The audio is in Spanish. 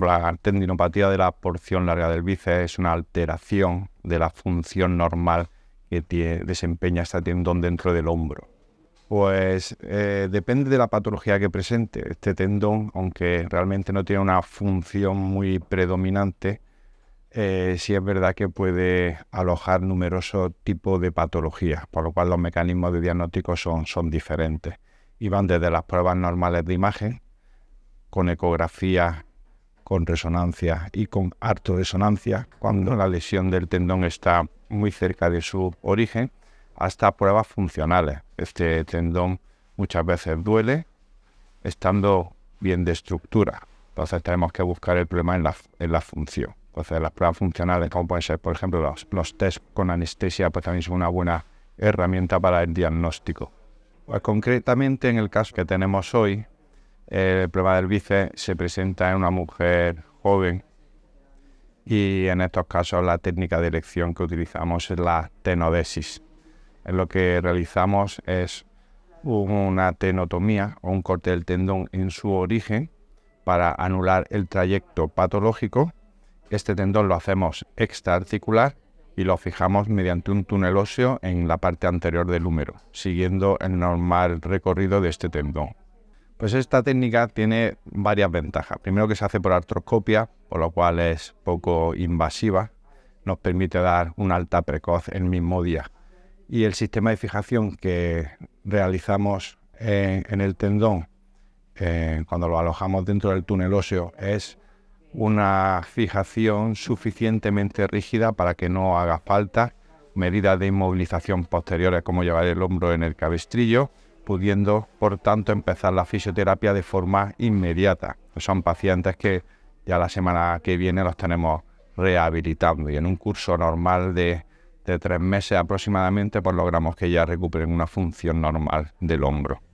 la tendinopatía de la porción larga del bíceps es una alteración de la función normal que desempeña este tendón dentro del hombro. Pues eh, depende de la patología que presente este tendón, aunque realmente no tiene una función muy predominante, eh, sí es verdad que puede alojar numerosos tipos de patologías, por lo cual los mecanismos de diagnóstico son, son diferentes. Y van desde las pruebas normales de imagen, con ecografía con resonancia y con harto resonancia cuando mm. la lesión del tendón está muy cerca de su origen, hasta pruebas funcionales. Este tendón muchas veces duele estando bien de estructura. Entonces tenemos que buscar el problema en la, en la función. Entonces las pruebas funcionales, como pueden ser, por ejemplo, los, los test con anestesia, pues también son una buena herramienta para el diagnóstico. Pues concretamente en el caso que tenemos hoy, el problema del bíceps se presenta en una mujer joven y en estos casos la técnica de elección que utilizamos es la tenodesis. lo que realizamos es una tenotomía o un corte del tendón en su origen para anular el trayecto patológico. Este tendón lo hacemos extraarticular y lo fijamos mediante un túnel óseo en la parte anterior del húmero, siguiendo el normal recorrido de este tendón. Pues esta técnica tiene varias ventajas. Primero que se hace por artroscopia, por lo cual es poco invasiva, nos permite dar un alta precoz el mismo día. Y el sistema de fijación que realizamos eh, en, el tendón eh, cuando lo alojamos dentro del túnel óseo es una fijación suficientemente rígida para que no haga falta medidas de inmovilización posteriores como llevar el hombro en el cabestrillo pudiendo, por tanto, empezar la fisioterapia de forma inmediata. Pues son pacientes que ya la semana que viene los tenemos rehabilitando y en un curso normal de, de tres meses aproximadamente, pues logramos que ya recuperen una función normal del hombro.